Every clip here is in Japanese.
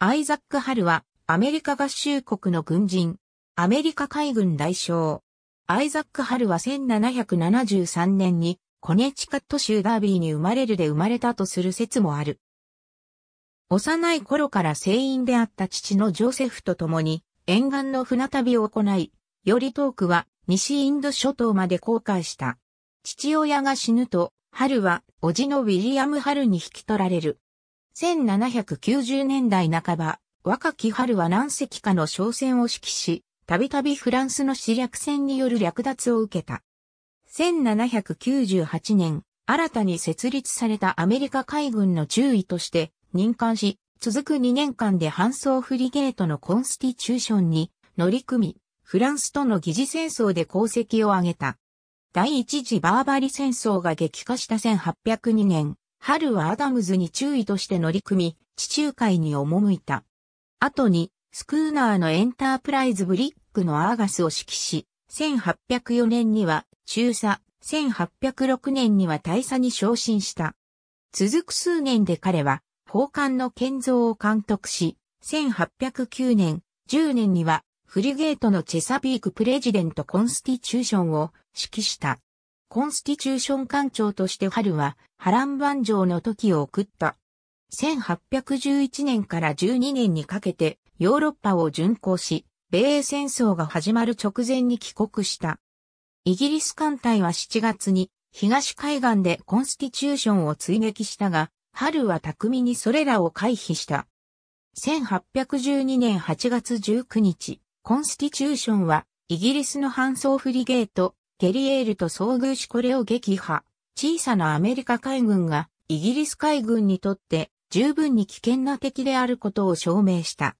アイザック・ハルは、アメリカ合衆国の軍人、アメリカ海軍大将。アイザック・ハルは1773年に、コネチカット州ダービーに生まれるで生まれたとする説もある。幼い頃から船員であった父のジョセフと共に、沿岸の船旅を行い、より遠くは西インド諸島まで航海した。父親が死ぬと、ハルは、叔父のウィリアム・ハルに引き取られる。1790年代半ば、若き春は何隻かの商船を指揮し、たびたびフランスの死略船による略奪を受けた。1798年、新たに設立されたアメリカ海軍の中尉として任官し、続く2年間で搬送フリゲートのコンスティチューションに乗り組み、フランスとの疑似戦争で功績を挙げた。第一次バーバリ戦争が激化した1802年、春はアダムズに注意として乗り組み、地中海に赴いた。後に、スクーナーのエンタープライズブリックのアーガスを指揮し、1804年には中佐、1806年には大佐に昇進した。続く数年で彼は、宝冠の建造を監督し、1809年、10年には、フリゲートのチェサピークプレジデントコンスティチューションを指揮した。コンスティチューション官庁として春は波乱万丈の時を送った。1811年から12年にかけてヨーロッパを巡航し、米英戦争が始まる直前に帰国した。イギリス艦隊は7月に東海岸でコンスティチューションを追撃したが、春は巧みにそれらを回避した。1812年8月19日、コンスティチューションはイギリスの搬送フリゲートテリエールと遭遇しこれを撃破。小さなアメリカ海軍がイギリス海軍にとって十分に危険な敵であることを証明した。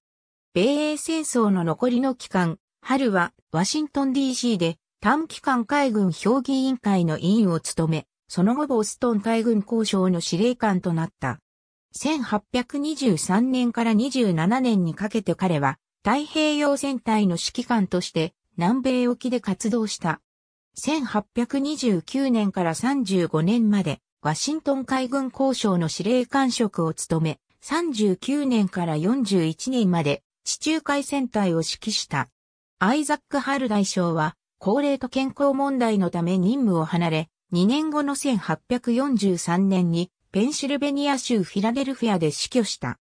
米英戦争の残りの期間、春はワシントン DC で短期間海軍評議委員会の委員を務め、その後ボストン海軍交渉の司令官となった。1823年から27年にかけて彼は太平洋戦隊の指揮官として南米沖で活動した。1829年から35年まで、ワシントン海軍交渉の司令官職を務め、39年から41年まで地中海戦隊を指揮した。アイザック・ハル大将は、高齢と健康問題のため任務を離れ、2年後の1843年にペンシルベニア州フィラデルフィアで死去した。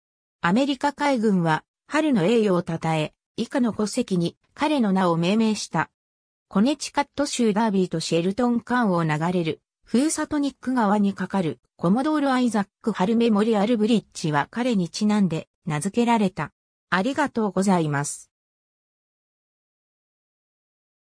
アメリカ海軍は、春の栄誉を称え、以下の戸籍に彼の名を命名した。コネチカット州ダービーとシェルトン間を流れる、フーサトニック川に架かるコモドール・アイザック・ハルメモリアル・ブリッジは彼にちなんで名付けられた。ありがとうございます。